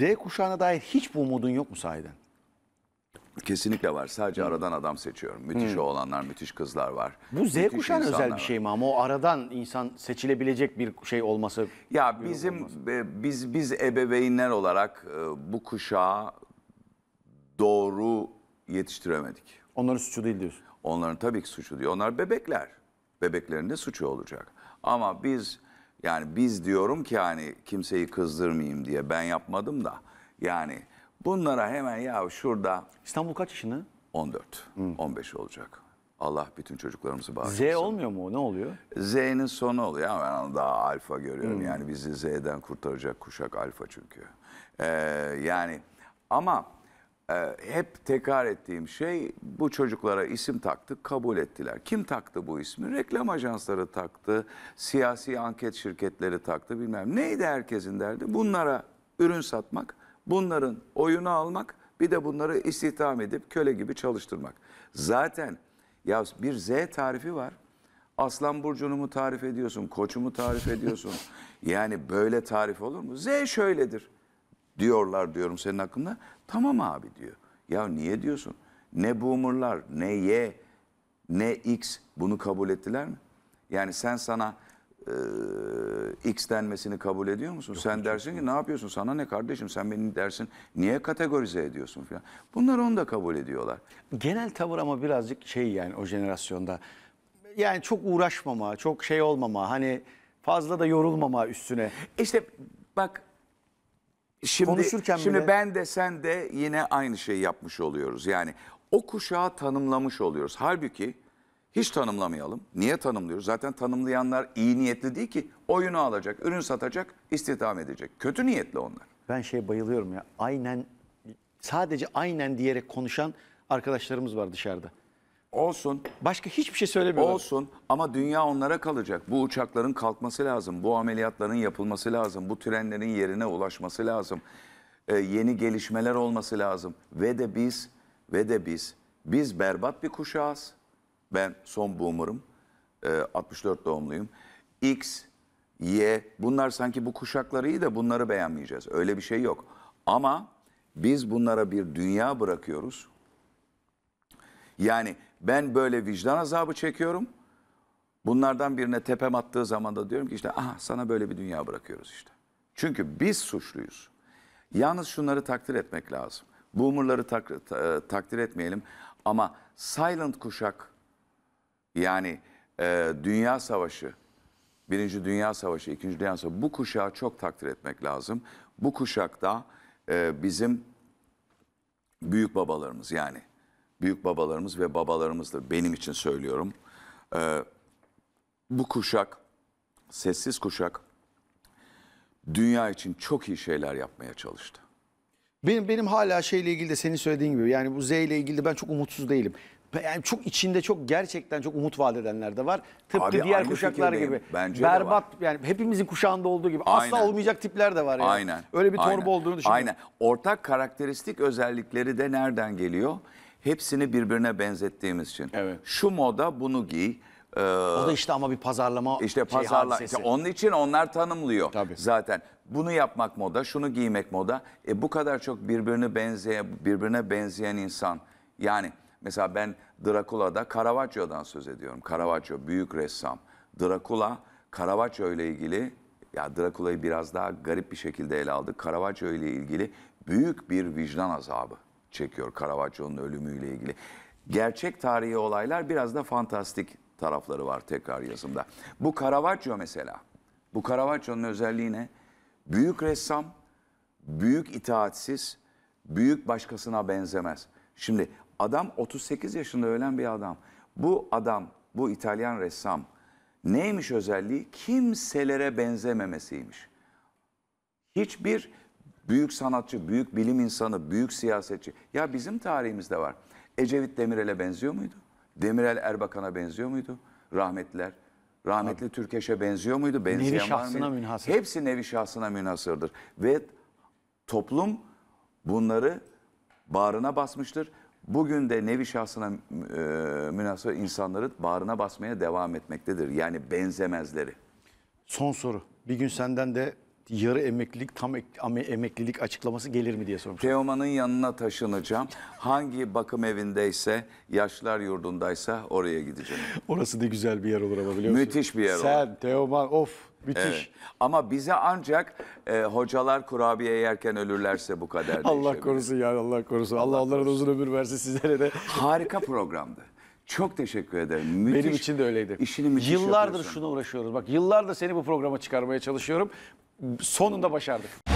Z kuşağına dair hiç bu umudun yok mu sahiden? Kesinlikle var. Sadece aradan adam seçiyorum. Müthiş hmm. oğlanlar, müthiş kızlar var. Bu Z kuşağına özel bir şey mi ama o aradan insan seçilebilecek bir şey olması? Ya bizim olması. biz biz ebeveynler olarak e, bu kuşağı doğru yetiştiremedik. Onların suçu değil diyorsun. Onların tabii ki suçu değil. Onlar bebekler. Bebeklerinde suçu olacak. Ama biz yani biz diyorum ki hani kimseyi kızdırmayayım diye ben yapmadım da. Yani bunlara hemen ya şurada İstanbul kaç yaşında? 14, 15 olacak. Allah bütün çocuklarımızı bağışlasın. Z olmuyor mu? Ne oluyor? Z'nin sonu oluyor ama ben onu daha alfa görüyorum. Hmm. Yani bizi Z'den kurtaracak kuşak alfa çünkü. Ee, yani ama ee, hep tekrar ettiğim şey bu çocuklara isim taktık kabul ettiler. Kim taktı bu ismi? Reklam ajansları taktı, siyasi anket şirketleri taktı bilmem. Neydi herkesin derdi? Bunlara ürün satmak, bunların oyunu almak bir de bunları istihdam edip köle gibi çalıştırmak. Zaten ya bir Z tarifi var. Aslan burcunu mu tarif ediyorsun, koçumu tarif ediyorsun? yani böyle tarif olur mu? Z şöyledir diyorlar diyorum senin hakkında. Tamam abi diyor. Ya niye diyorsun? Ne boomerlar, ne Y, ne X bunu kabul ettiler mi? Yani sen sana e, X denmesini kabul ediyor musun? Yok, sen dersin ki ne yapıyorsun? Sana ne kardeşim? Sen beni dersin niye kategorize ediyorsun falan. Bunlar onu da kabul ediyorlar. Genel tavır ama birazcık şey yani o jenerasyonda. Yani çok uğraşmama, çok şey olmama, hani fazla da yorulmama üstüne. İşte bak Şimdi, Konuşurken şimdi ben de sen de yine aynı şeyi yapmış oluyoruz. Yani o kuşağı tanımlamış oluyoruz. Halbuki hiç tanımlamayalım. Niye tanımlıyoruz? Zaten tanımlayanlar iyi niyetli değil ki. Oyunu alacak, ürün satacak, istihdam edecek. Kötü niyetli onlar. Ben şey bayılıyorum ya. Aynen sadece aynen diyerek konuşan arkadaşlarımız var dışarıda. Olsun. Başka hiçbir şey söylemiyorum. Olsun ama dünya onlara kalacak. Bu uçakların kalkması lazım. Bu ameliyatların yapılması lazım. Bu trenlerin yerine ulaşması lazım. Ee, yeni gelişmeler olması lazım. Ve de biz ve de biz biz berbat bir kuşağız. Ben son boomer'ım. Ee, 64 doğumluyum. X, Y bunlar sanki bu kuşakları iyi de bunları beğenmeyeceğiz. Öyle bir şey yok. Ama biz bunlara bir dünya bırakıyoruz. Yani ben böyle vicdan azabı çekiyorum. Bunlardan birine tepem attığı zaman da diyorum ki işte aha sana böyle bir dünya bırakıyoruz işte. Çünkü biz suçluyuz. Yalnız şunları takdir etmek lazım. Boomer'ları tak, ta, e, takdir etmeyelim ama silent kuşak yani e, dünya savaşı, birinci dünya savaşı, ikinci dünya savaşı bu kuşağı çok takdir etmek lazım. Bu kuşakta e, bizim büyük babalarımız yani büyük babalarımız ve babalarımızdır. Benim için söylüyorum. Ee, bu kuşak, sessiz kuşak dünya için çok iyi şeyler yapmaya çalıştı. Benim, benim hala şeyle ilgili de senin söylediğin gibi yani bu Z ile ilgili de ben çok umutsuz değilim. Yani çok içinde çok gerçekten çok umut vaat edenler de var. Tıpkı Abi, diğer kuşaklar gibi. Bence Berbat yani hepimizin kuşağında olduğu gibi Aynen. asla olmayacak tipler de var yani. Aynen. Öyle bir torba Aynen. olduğunu düşünüyorum. Aynen. Ortak karakteristik özellikleri de nereden geliyor? hepsini birbirine benzettiğimiz için. Evet. Şu moda bunu giy. Ee, o da işte ama bir pazarlama işte şey, pazarla hadisesi. işte onun için onlar tanımlıyor Tabii. zaten. Bunu yapmak moda, şunu giymek moda. E bu kadar çok birbirine benzeyen birbirine benzeyen insan. Yani mesela ben Drakula'da Caravaggio'dan söz ediyorum. Caravaggio büyük ressam. Drakula Caravaggio ile ilgili ya Drakula'yı biraz daha garip bir şekilde ele aldık. Caravaggio ile ilgili büyük bir vicdan azabı çekiyor Caravaggio'nun ölümüyle ilgili. Gerçek tarihi olaylar biraz da fantastik tarafları var tekrar yazımda. Bu Caravaggio mesela. Bu Caravaggio'nun özelliği ne? Büyük ressam, büyük itaatsiz, büyük başkasına benzemez. Şimdi adam 38 yaşında ölen bir adam. Bu adam, bu İtalyan ressam neymiş özelliği? Kimselere benzememesiymiş. Hiçbir büyük sanatçı, büyük bilim insanı, büyük siyasetçi. Ya bizim tarihimizde var. Ecevit Demirel'e benziyor muydu? Demirel Erbakan'a benziyor muydu? Rahmetler, Rahmetli Abi. Türkeş'e benziyor muydu? Benzeyen nevi şahsına münhasır. Hepsi nevi şahsına münhasırdır. Ve toplum bunları bağrına basmıştır. Bugün de nevi şahsına e, münasır insanları bağrına basmaya devam etmektedir. Yani benzemezleri. Son soru. Bir gün senden de yarı emeklilik, tam emeklilik açıklaması gelir mi diye sormuş. Teoman'ın yanına taşınacağım. Hangi bakım evindeyse, yaşlar yurdundaysa oraya gideceğim. Orası da güzel bir yer olur ama biliyor musun? Müthiş bir yer Sen, olur. Sen, Teoman, of müthiş. Evet. Ama bize ancak e, hocalar kurabiye yerken ölürlerse bu kadar Allah korusun ya Allah korusun. Allah, Allah onlara da uzun ömür versin sizlere de. Harika programdı. Çok teşekkür ederim. Müthiş, Benim için de öyleydi. İşini müthiş Yıllardır yapıyorsun. şuna uğraşıyoruz. Bak yıllardır seni bu programa çıkarmaya çalışıyorum. Sonunda başardık.